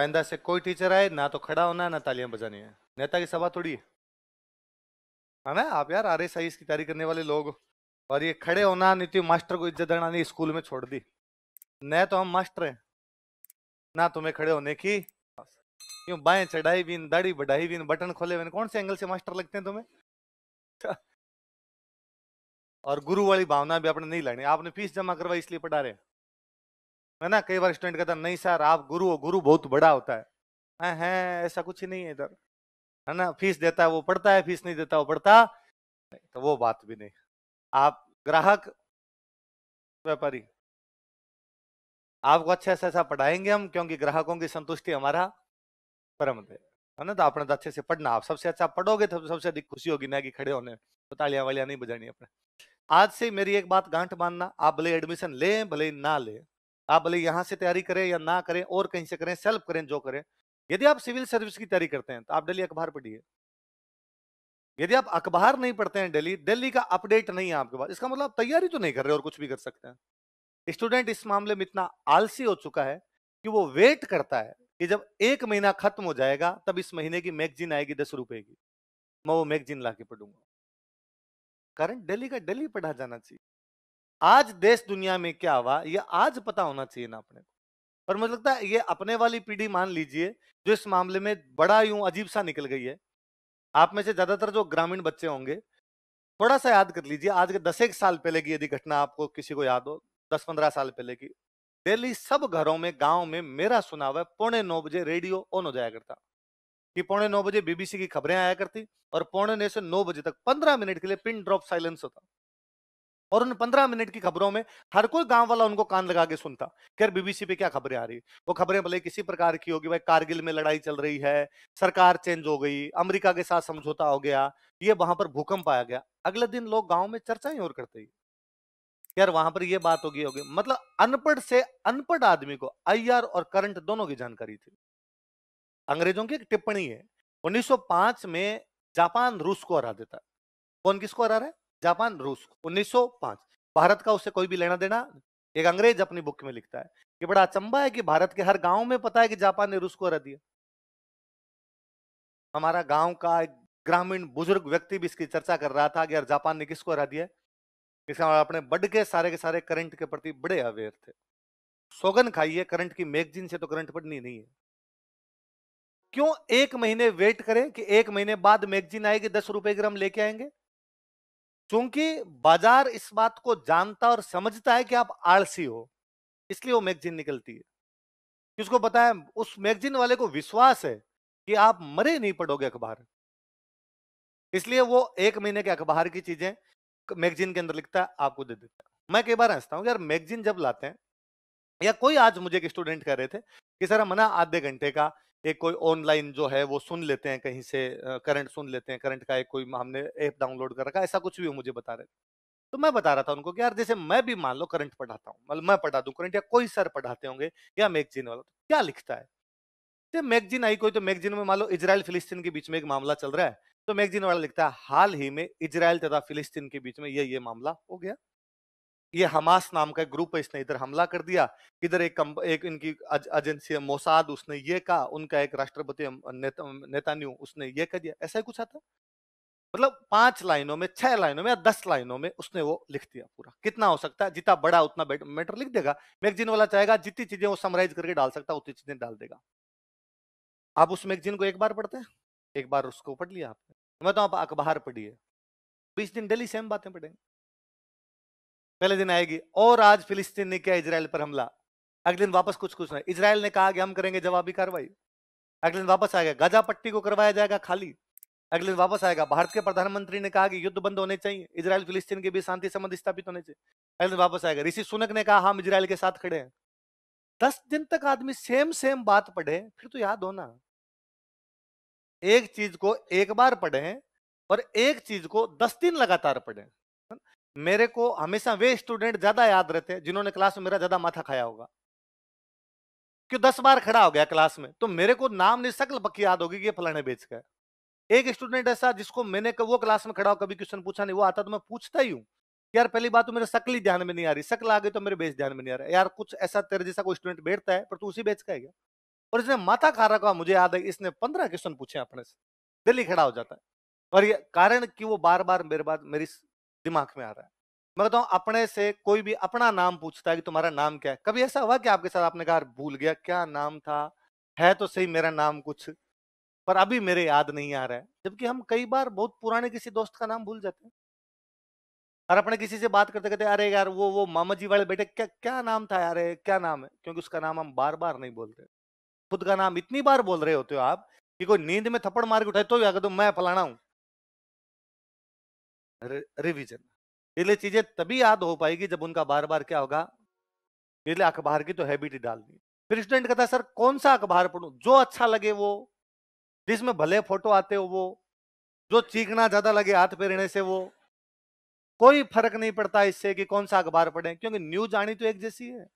आइंदा से कोई टीचर आए ना तो खड़ा होना ना तालियां बजानी है नेता की सभा थोड़ी है हाँ ना आप यार आर एस आई की तैयारी करने वाले लोग और ये खड़े होना नहीं तो मास्टर को इज्जत देना नहीं स्कूल में छोड़ दी न तो हम मास्टर हैं ना तुम्हें तो खड़े होने की यूं बाएं चढ़ाई भी दाढ़ी बढ़ाई भी बटन खोले हुए कौन से एंगल से मास्टर लगते हैं तुम्हें और गुरु वाली भावना भी आपने नहीं लानी आपने फीस जमा करवाई इसलिए पढ़ा रहे हैं है ना कई बार स्टूडेंट कहता नहीं सर आप गुरु हो गुरु बहुत बड़ा होता है हैं है ऐसा कुछ ही नहीं है इधर है ना फीस देता है वो पढ़ता है फीस नहीं देता वो पढ़ता तो वो बात भी नहीं आप ग्राहक व्यापारी आपको अच्छे से ऐसा पढ़ाएंगे हम क्योंकि ग्राहकों की संतुष्टि हमारा परम दे है ना तो आपने तो अच्छे से पढ़ना आप सबसे अच्छा पढ़ोगे तो सबसे अधिक खुशी होगी ना कि खड़े होने तो तालियां वालियां नहीं बजानी अपने आज से मेरी एक बात गांठ मानना आप भले एडमिशन ले भले ना ले आप भले यहाँ से तैयारी करें या ना करें और कहीं से करें सेल्फ करें जो करें यदि आप सिविल सर्विस की तैयारी करते हैं तो आप डेली अखबार पढ़िए यदि आप अखबार नहीं पढ़ते हैं डेली डेली का अपडेट नहीं है आपके पास इसका मतलब आप तैयारी तो नहीं कर रहे और कुछ भी कर सकते हैं स्टूडेंट इस मामले में इतना आलसी हो चुका है कि वो वेट करता है कि जब एक महीना खत्म हो जाएगा तब इस महीने की मैगजीन आएगी दस रुपए की मैं वो मैगजीन ला के पढ़ूंगा कारण डेली का डेली पढ़ा जाना चाहिए आज देश दुनिया में क्या हुआ ये आज पता होना चाहिए ना अपने को पर मुझे लगता है ये अपने वाली पीढ़ी मान लीजिए जो इस मामले में बड़ा यूं अजीब सा निकल गई है आप में से ज्यादातर जो ग्रामीण बच्चे होंगे थोड़ा सा याद कर लीजिए आज के दस एक साल पहले की यदि घटना आपको किसी को याद हो दस पंद्रह साल पहले की डेली सब घरों में गांव में मेरा सुना हुआ पौने नौ बजे रेडियो ऑन हो जाया करता कि पौने नौ बजे बीबीसी की खबरें आया करती और पौने नौ से नौ बजे तक पंद्रह मिनट के लिए पिन ड्रॉप साइलेंस होता और उन पंद्रह मिनट की खबरों में हर कोई गांव वाला उनको कान लगा के सुनता खैर बीबीसी पे क्या खबरें आ रही वो खबरें भले किसी प्रकार की होगी भाई कारगिल में लड़ाई चल रही है सरकार चेंज हो गई अमरीका के साथ समझौता हो गया ये वहां पर भूकंप आया गया अगले दिन लोग गाँव में चर्चा ही और करते ही यार वहां पर ये बात होगी होगी मतलब अनपढ़ से अनपढ़ आदमी को आई और करंट दोनों की जानकारी थी अंग्रेजों की एक टिप्पणी है 1905 में जापान रूस को हरा देता कौन किसको हरा रहा है जापान रूस को 1905 भारत का उससे कोई भी लेना देना एक अंग्रेज अपनी बुक में लिखता है कि बड़ा अचंबा है कि भारत के हर गांव में पता है कि जापान ने रूस को हरा दिया हमारा गांव का एक ग्रामीण बुजुर्ग व्यक्ति भी इसकी चर्चा कर रहा था कि यार जापान ने किसको हरा दिया इसका मतलब अपने बड के सारे के सारे करंट के प्रति बड़े अवेयर थे सोगन खाइए करंट की मैगजीन से तो करंट पढ़नी नहीं है क्यों एक महीने वेट करें कि एक महीने बाद मैगजीन आएगी दस रुपए ग्राम लेके आएंगे चूंकि बाजार इस बात को जानता और समझता है कि आप आलसी हो इसलिए वो मैगजीन निकलती है किसको बताया उस मैगजीन वाले को विश्वास है कि आप मरे नहीं पड़ोगे अखबार इसलिए वो एक महीने के अखबार की चीजें मैगजीन के अंदर लिखता है आपको दे देता है मैं कई बार हंसता हूँ यार मैगजीन जब लाते हैं या कोई आज मुझे स्टूडेंट कह रहे थे कि सर मना आधे घंटे का एक कोई ऑनलाइन जो है वो सुन लेते हैं कहीं से करंट सुन लेते हैं करंट का एक कोई हमने ऐप डाउनलोड कर रखा ऐसा कुछ भी मुझे बता रहे तो मैं बता रहा था उनको कि यार जैसे मैं भी मान लो करंट पढ़ाता हूँ मतलब मैं पढ़ा दूँ करंट या कोई सर पढ़ाते होंगे या मैगजीन वाला तो क्या लिखता है तो मैगजीन आई कोई तो मैगजीन में मान लो इसराइल फिलिस्तीन के बीच में एक मामला चल रहा है तो मैगजीन वाला लिखता है हाल ही में इसराइल तथा फिलिस्तीन के बीच में ये ये मामला हो गया ये हमास नाम का ग्रुप है इसने इधर हमला कर दिया इधर एक एक इनकी एजेंसी है मोसाद उसने ये कहा उनका एक राष्ट्रपति नेता न्यू उसने ये कह दिया ऐसा ही कुछ आता मतलब पांच लाइनों में छह लाइनों में या दस लाइनों में उसने वो लिख दिया पूरा कितना हो सकता है जितना बड़ा उतना मैटर लिख देगा मैगजीन वाला चाहेगा जितनी चीजें वो समराइज करके डाल सकता है उतनी चीजें डाल देगा आप उस मैगजीन को एक बार पढ़ते हैं एक बार उसको पढ़ लिया आपने मैं तो आप अखबार पढ़िए बीस दिन डेली सेम बातें पढ़ेंगे पहले दिन आएगी और आज फिलिस्तीन ने किया इसराइल पर हमला अगले दिन वापस कुछ कुछ नहीं इसराइल ने कहा कि हम करेंगे जवाबी कार्रवाई अगले दिन वापस आएगा गजा पट्टी को करवाया जाएगा खाली अगले दिन वापस आएगा भारत के प्रधानमंत्री ने कहा कि युद्ध बंद होने चाहिए इसराइल फिलिस्तीन के बीच शांति संबंध स्थापित होने चाहिए अगले दिन वापस आएगा ऋषि सुनक ने कहा हम इसराइल के साथ खड़े हैं दस दिन तक आदमी सेम सेम बात पढ़े फिर तो याद होना एक चीज को एक बार पढ़े और एक चीज को दस दिन लगातार पढ़े मेरे को हमेशा वे स्टूडेंट ज्यादा याद रहते हैं जिन्होंने क्लास में मेरा ज्यादा माथा खाया होगा क्यों दस बार खड़ा हो गया क्लास में तो मेरे को नाम नहीं सकल पक्की याद होगी कि ये फलाने बेच गए एक स्टूडेंट ऐसा जिसको मैंने वो क्लास में खड़ा हो कभी क्वेश्चन पूछा नहीं वो आता तो मैं पूछता ही हूँ यार पहली बात तो मेरे शक्ल ही ध्यान में नहीं आ रही शक्ल आ गई तो मेरे बेच ध्यान में नहीं आ रहा यार कुछ ऐसा तेरे जैसा कोई स्टूडेंट बैठता है पर तू उसी बेच का है और इसने माथा खा रखा मुझे याद है इसने पंद्रह क्वेश्चन पूछे अपने से दिल्ली खड़ा हो जाता है और ये कारण कि वो बार बार मेरे बाद मेरी दिमाग में आ रहा है मैं बताऊं अपने से कोई भी अपना नाम पूछता है कि तुम्हारा नाम क्या है कभी ऐसा हुआ कि आपके साथ आपने कहा भूल गया क्या नाम था है तो सही मेरा नाम कुछ पर अभी मेरे याद नहीं आ रहा है जबकि हम कई बार बहुत पुराने किसी दोस्त का नाम भूल जाते हैं और अपने किसी से बात करते कहते अरे यार वो वो मामा जी वाले बेटे क्या क्या नाम था यार क्या नाम है क्योंकि उसका नाम हम बार बार नहीं बोलते खुद का नाम इतनी बार बोल रहे होते हो आप कि कोई नींद में थप्पड़ मार के उठाए तो यार तो मैं फलाना हूँ रिविजन इसलिए चीजें तभी याद हो पाएगी जब उनका बार बार क्या होगा इसलिए अखबार की तो हैबिट ही डालनी फिर स्टूडेंट कहता है सर कौन सा अखबार पढ़ू जो अच्छा लगे वो जिसमें भले फोटो आते हो वो जो चीखना ज्यादा लगे हाथ पेरने से वो कोई फर्क नहीं पड़ता इससे कि कौन सा अखबार पढ़े क्योंकि न्यूज आनी तो एक जैसी है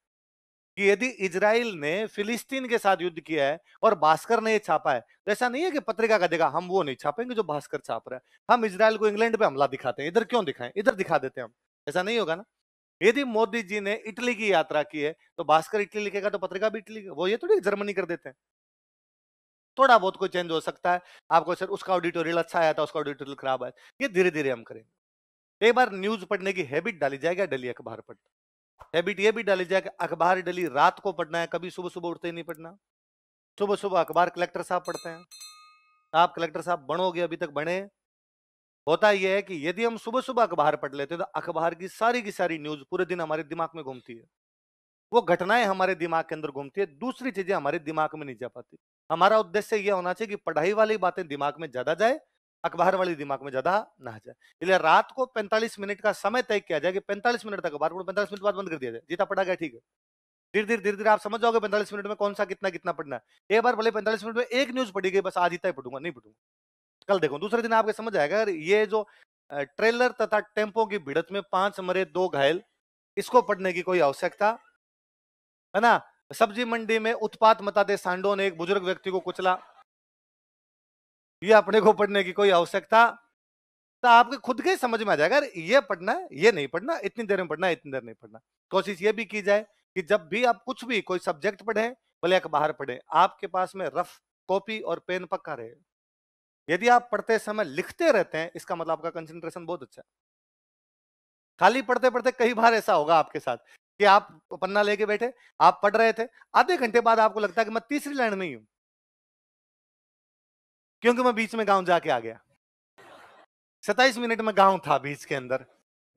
कि यदि इसराइल ने फिलिस्तीन के साथ युद्ध किया है और भास्कर ने यह छापा है तो ऐसा नहीं है कि पत्रिका का देगा हम वो नहीं छापेंगे जो भास्कर छाप रहा है हम इसराइल को इंग्लैंड पे हमला दिखाते हैं इधर क्यों दिखाएं इधर दिखा देते हैं हम ऐसा नहीं होगा ना यदि मोदी जी ने इटली की यात्रा की है तो भास्कर इटली लिखेगा तो पत्रिका भी इटली वो ये थोड़ी जर्मनी कर देते हैं थोड़ा बहुत कोई चेंज हो सकता है आपको सर उसका ऑडिटोरियल अच्छा आया था उसका ऑडिटोरियल खराब आया ये धीरे धीरे हम करेंगे एक बार न्यूज पढ़ने की हैबिट डाली जाएगा डली अखबार पढ़ना हैबिट ये भी डाली जाए कि अखबार डली रात को पढ़ना है कभी सुबह सुबह उठते ही नहीं पढ़ना सुबह सुबह अखबार कलेक्टर साहब पढ़ते हैं आप कलेक्टर साहब बनोगे अभी तक बने होता यह है कि यदि हम सुबह सुबह अखबार पढ़ लेते हैं तो अखबार की सारी की सारी न्यूज पूरे दिन हमारे दिमाग में घूमती है वो घटनाएं हमारे दिमाग के अंदर घूमती है दूसरी चीजें हमारे दिमाग में नहीं जा पाती हमारा उद्देश्य यह होना चाहिए कि पढ़ाई वाली बातें दिमाग में ज्यादा जाए अखबार वाली दिमाग में ज्यादा ना जाए इसलिए रात को 45 मिनट का समय तय किया जाए कि 45 मिनट तक अखबार पढ़ो 45 मिनट बाद बंद कर दिया जाए जितना पढ़ा गया ठीक है धीरे धीरे धीरे धीरे आप समझ जाओगे 45 मिनट में कौन सा कितना कितना पढ़ना है एक बार भले 45 मिनट में एक न्यूज पढ़ी गई बस आज इतना पढ़ूंगा नहीं पढ़ूंगा कल देखो दूसरे दिन आपको समझ आएगा ये जो ट्रेलर तथा टेम्पो की भिड़त में पांच मरे दो घायल इसको पढ़ने की कोई आवश्यकता है ना सब्जी मंडी में उत्पात मताते सांडो ने एक बुजुर्ग व्यक्ति को कुचला ये अपने को पढ़ने की कोई आवश्यकता तो आपके खुद के समझ में आ जाएगा ये पढ़ना है ये नहीं पढ़ना इतनी देर में पढ़ना इतनी देर नहीं पढ़ना कोशिश ये भी की जाए कि जब भी आप कुछ भी कोई सब्जेक्ट पढ़े भले अखबार पढ़े आपके पास में रफ कॉपी और पेन पक्का रहे यदि आप पढ़ते समय लिखते रहते हैं इसका मतलब आपका कंसेंट्रेशन बहुत अच्छा है खाली पढ़ते पढ़ते कई बार ऐसा होगा आपके साथ कि आप पन्ना लेके बैठे आप पढ़ रहे थे आधे घंटे बाद आपको लगता है कि मैं तीसरी लाइन में ही हूं क्योंकि मैं बीच में गांव जाके आ गया सताइस मिनट में गांव था बीच के अंदर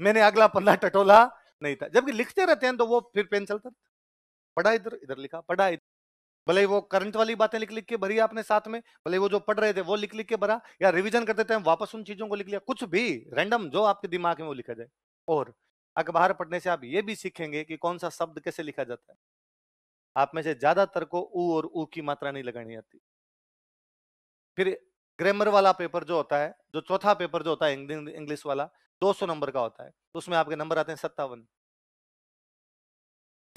मैंने अगला पन्ना टटोला नहीं था जबकि लिखते रहते हैं तो वो फिर पेन चलता पढ़ा इधर इधर लिखा पढ़ा इधर भले वो करंट वाली बातें लिख लिख के भरी आपने साथ में भले वो जो पढ़ रहे थे वो लिख लिख के भरा या रिवीजन करते थे वापस उन चीजों को लिख लिया कुछ भी रैंडम जो आपके दिमाग में वो लिखा जाए और अखबार पढ़ने से आप ये भी सीखेंगे कि कौन सा शब्द कैसे लिखा जाता है आप में से ज्यादातर को ऊ और ऊ की मात्रा नहीं लगानी आती फिर ग्रामर वाला पेपर जो होता है जो चौथा पेपर जो होता है इंग्लिश वाला 200 नंबर का होता है तो उसमें आपके नंबर आते हैं सत्तावन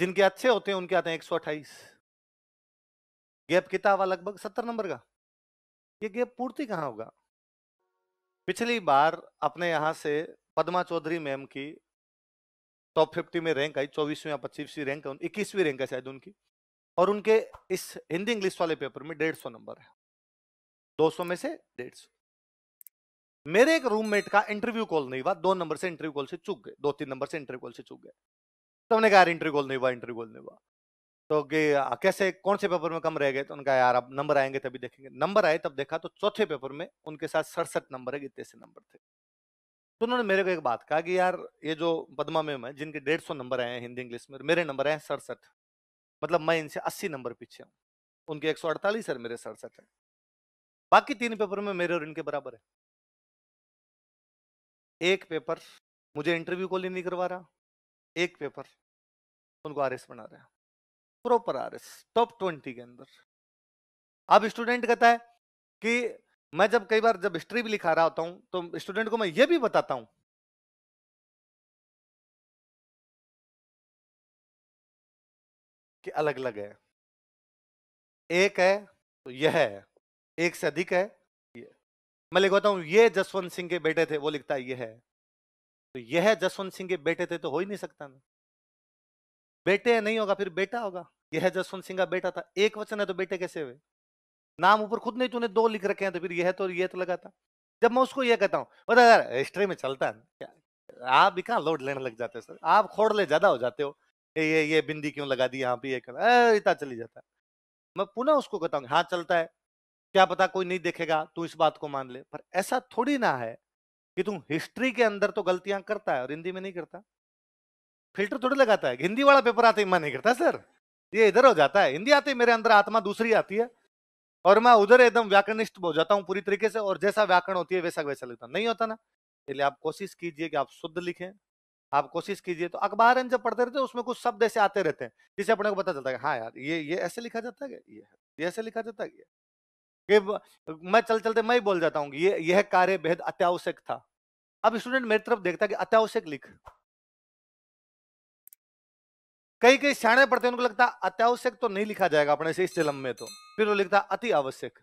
जिनके अच्छे होते हैं उनके आते हैं एक गैप कितना हुआ लगभग सत्तर नंबर का ये गैप पूर्ति कहाँ होगा पिछली बार अपने यहाँ से पदमा चौधरी मैम की टॉप फिफ्टी में रैंक आई चौबीसवीं या पच्चीसवीं रैंक इक्कीसवीं रैंक है शायद उनकी और उनके इस हिंदी इंग्लिश वाले पेपर में डेढ़ सौ नंबर है 200 में से डेढ़ सौ मेरे एक रूममेट का इंटरव्यू कॉल नहीं हुआ दो नंबर से इंटरव्यू कॉल से चुक गए दो तीन नंबर से इंटरव्यू कॉल से चुक गए तो हमने कहा यार इंटरव्यू कॉल नहीं हुआ इंटरव्यू कॉल नहीं हुआ तो कैसे कौन से पेपर में कम रह गए तो उनका यार अब नंबर आएंगे तभी देखेंगे नंबर आए तब देखा तो चौथे पेपर में उनके साथ सड़सठ नंबर है इतने से नंबर थे तो उन्होंने मेरे को एक बात कहा कि यार ये जो पदमा मैम है जिनके डेढ़ सौ नंबर आए हैं हिंदी इंग्लिश में मेरे नंबर आए हैं सड़सठ मतलब मैं इनसे अस्सी नंबर पीछे हूँ उनके एक सौ अड़तालीस है मेरे सड़सठ है बाकी तीन पेपर में मेरे और इनके बराबर है एक पेपर मुझे इंटरव्यू को ही नहीं करवा रहा एक पेपर उनको आर बना रहा प्रॉपर आर टॉप ट्वेंटी के अंदर अब स्टूडेंट कहता है कि मैं जब कई बार जब हिस्ट्री भी लिखा रहा होता हूं तो स्टूडेंट को मैं ये भी बताता हूं कि अलग अलग है एक है तो यह है एक से अधिक है ये मैं लिखवाता हूं ये जसवंत सिंह के बेटे थे वो लिखता है ये है तो यह जसवंत सिंह के बेटे थे तो हो ही नहीं सकता ना बेटे नहीं होगा फिर बेटा होगा यह जसवंत सिंह का बेटा था एक वचन है तो बेटे कैसे हुए नाम ऊपर खुद नहीं तूने दो लिख रखे हैं तो फिर यह तो यह तो लगा था जब मैं उसको यह कहता हूँ बता यार हिस्ट्री में चलता है क्या आप भी कहाँ लोड लेने लग जाते हो सर आप खोड़ ले ज्यादा हो जाते हो ये ये बिंदी क्यों लगा दी यहाँ पे ये इतना चली जाता है मैं पुनः उसको कहता हूँ हाँ चलता है क्या पता कोई नहीं देखेगा तू इस बात को मान ले पर ऐसा थोड़ी ना है कि तू हिस्ट्री के अंदर तो गलतियां करता है और हिंदी में नहीं करता फिल्टर थोड़ी लगाता है हिंदी वाला पेपर आते मैं नहीं करता सर ये इधर हो जाता है हिंदी आते ही मेरे अंदर आत्मा दूसरी आती है और मैं उधर एकदम व्याकरणिष्ट हो जाता हूँ पूरी तरीके से और जैसा व्याकरण होती है वैसा वैसा लगता नहीं होता ना इसलिए आप कोशिश कीजिए कि आप शुद्ध लिखें आप कोशिश कीजिए तो अखबार जब पढ़ते रहते हैं उसमें कुछ शब्द ऐसे आते रहते हैं जिसे अपने को पता चलता है हाँ यार ये ये ऐसे लिखा जाता है ये ये ऐसे लिखा जाता है ये कि मैं चल चलते मैं ही बोल जाता हूँ ये यह कार्य बेहद अत्यावश्यक था अब स्टूडेंट मेरी तरफ देखता कि अत्यावश्यक लिख कई कई सियाणे पढ़ते उनको लगता अत्यावश्यक तो नहीं लिखा जाएगा अपने से इस जन्म में तो फिर वो लिखता अति आवश्यक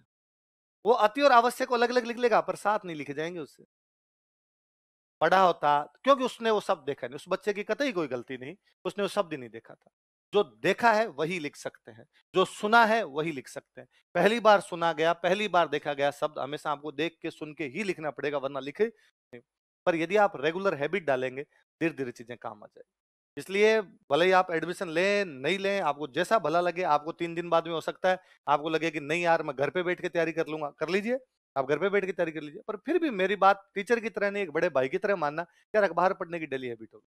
वो अति और आवश्यक अलग अलग लिख लेगा पर साथ नहीं लिखे जाएंगे उससे पढ़ा होता क्योंकि उसने वो शब्द देखा नहीं उस बच्चे की कतई कोई गलती नहीं उसने वो शब्द ही नहीं देखा था जो देखा है वही लिख सकते हैं जो सुना है वही लिख सकते हैं पहली बार सुना गया पहली बार देखा गया शब्द हमेशा आपको देख के सुन के ही लिखना पड़ेगा वरना लिखे पर यदि आप रेगुलर हैबिट डालेंगे धीरे धीरे चीजें काम आ जाएगी इसलिए भले ही आप एडमिशन लें नहीं लें आपको जैसा भला लगे आपको तीन दिन बाद में हो सकता है आपको लगे कि नहीं यार मैं घर पे बैठ के तैयारी कर लूंगा कर लीजिए आप घर पे बैठ के तैयारी कर लीजिए पर फिर भी मेरी बात टीचर की तरह नहीं एक बड़े भाई की तरह मानना यार अखबार पढ़ने की डेली हैबिट होगी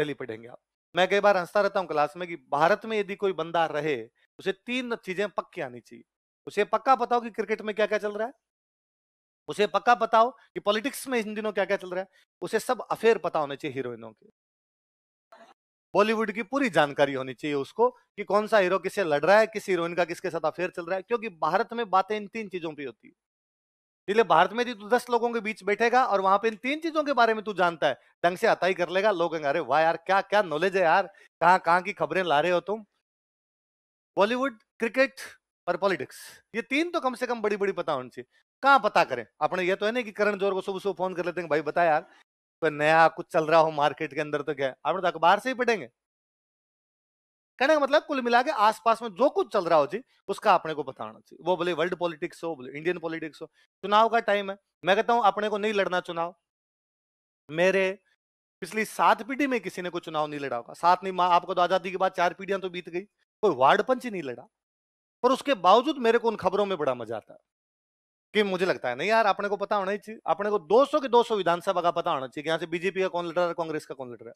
डेली पढ़ेंगे आप मैं कई बार हंसता रहता हूँ क्लास में कि भारत में यदि कोई बंदा रहे उसे तीन चीजें पक्की आनी चाहिए उसे पक्का बताओ कि क्रिकेट में क्या क्या चल रहा है उसे पक्का बताओ कि पॉलिटिक्स में इन दिनों क्या क्या चल रहा है उसे सब अफेयर पता होने चाहिए हीरोइनों के बॉलीवुड की पूरी जानकारी होनी चाहिए उसको कि कौन सा हीरो किससे लड़ रहा है किस हीरोइन का किसके साथ अफेयर चल रहा है क्योंकि भारत में बातें इन तीन चीजों पर होती है इसलिए भारत में भी तू दस लोगों के बीच बैठेगा और वहां पे इन तीन चीजों के बारे में तू जानता है ढंग से आता ही कर लेगा लोग अरे वाह यार क्या क्या नॉलेज है यार कहाँ कहाँ की खबरें ला रहे हो तुम बॉलीवुड क्रिकेट और पॉलिटिक्स ये तीन तो कम से कम बड़ी बड़ी पता होनी चाहिए कहाँ पता करें अपने ये तो है ना कि करण जोर को सुबह सुबह फोन कर लेते हैं भाई बता यार तो नया कुछ चल रहा हो मार्केट के अंदर तो क्या आप अपने तो अखबार से ही पढ़ेंगे कहने का मतलब कुल मिला के आसपास में जो कुछ चल रहा हो जी उसका अपने को बताना चाहिए वो बोले वर्ल्ड पॉलिटिक्स हो बोले इंडियन पॉलिटिक्स हो चुनाव का टाइम है मैं कहता हूँ अपने को नहीं लड़ना चुनाव मेरे पिछली सात पीढ़ी में किसी ने कोई चुनाव नहीं लड़ा होगा सात नहीं माँ आपको तो आजादी के बाद चार पीढ़ियां तो बीत गई कोई वार्ड पंच ही नहीं लड़ा पर उसके बावजूद मेरे को उन खबरों में बड़ा मजा आता है कि मुझे लगता है नहीं यार अपने को पता होना ही चाहिए अपने को 200 के 200 विधानसभा का पता होना चाहिए यहाँ से बीजेपी का कौन लड़ रहा है कांग्रेस का कौन लड़ रहा है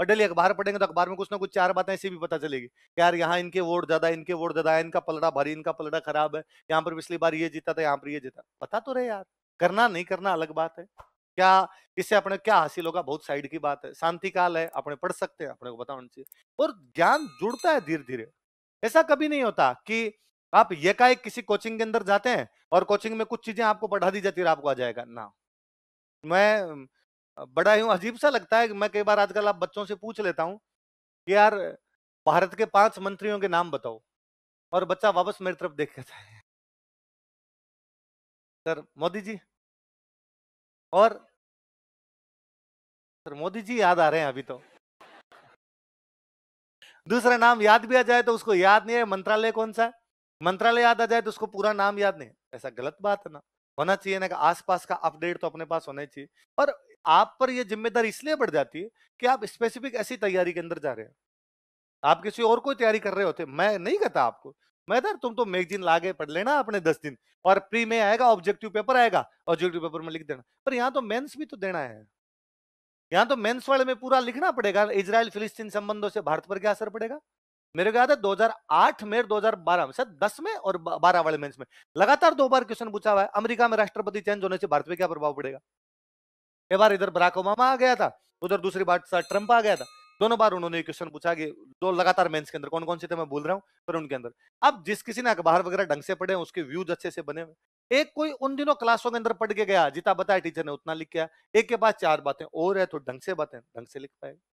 और डेली अखबार पढ़ेंगे तो अखबार में कुछ ना कुछ चार बातें ऐसी भी पता चलेगी यार यहाँ इनके वोट ज्यादा इनके वोट ज्यादा इनका पलड़ा भारी इनका पलड़ा खराब है यहाँ पर पिछली बार ये जीता था यहाँ पर ये जीता पता तो रहे यार करना नहीं करना अलग बात है क्या इससे अपने क्या हासिल होगा बहुत साइड की बात है शांति काल है अपने पढ़ सकते हैं अपने को बताना चाहिए और ज्ञान जुड़ता है धीरे धीरे ऐसा कभी नहीं होता कि आप एकाएक किसी कोचिंग के अंदर जाते हैं और कोचिंग में कुछ चीजें आपको पढ़ा दी जाती है आपको आ जाएगा ना मैं बड़ा यूँ अजीब सा लगता है मैं कई बार आजकल आप बच्चों से पूछ लेता हूँ कि यार भारत के पांच मंत्रियों के नाम बताओ और बच्चा वापस मेरी तरफ देख कहता है सर मोदी जी और सर मोदी जी याद आ रहे हैं अभी तो दूसरा नाम याद भी आ जाए तो उसको याद नहीं है मंत्रालय कौन सा है मंत्रालय याद आ जाए तो उसको पूरा नाम याद नहीं ऐसा गलत बात है ना होना चाहिए ना कि आसपास का अपडेट तो अपने पास होना चाहिए और आप पर यह जिम्मेदारी इसलिए बढ़ जाती है कि आप स्पेसिफिक ऐसी तैयारी के अंदर जा रहे हैं आप किसी और कोई तैयारी कर रहे होते मैं नहीं कहता आपको मैं दर तुम तो मैगजीन ला के पढ़ लेना अपने दस दिन और प्री में आएगा ऑब्जेक्टिव पेपर आएगा ऑब्जेक्टिव पेपर में लिख देना पर यहाँ तो मेंस भी तो देना है यहाँ तो मेंस वाले में पूरा लिखना पड़ेगा इसराइल फिलिस्तीन संबंधों से भारत पर क्या असर पड़ेगा मेरे को याद है 2008 में दो 2012 में शायद 10 में और बारह वाले मेन्स में लगातार दो बार क्वेश्चन पूछा हुआ है अमरीका में राष्ट्रपति चेंज होने से भारत पर क्या प्रभाव पड़ेगा बार इधर बराक ओबामा आ गया था उधर दूसरी बार ट्रंप आ गया था दोनों बार उन्होंने क्वेश्चन पूछा कि दो लगातार मेंस के अंदर कौन कौन से थे मैं भूल रहा हूँ पर उनके अंदर अब जिस किसी ने अखबार वगैरह ढंग से पढ़े उसके व्यूज अच्छे से बने हुए एक कोई उन दिनों क्लासों के अंदर पढ़ के गया जितना बताया टीचर ने उतना लिख गया एक के पास चार बातें और है तो ढंग से बातें ढंग से लिख पाएगा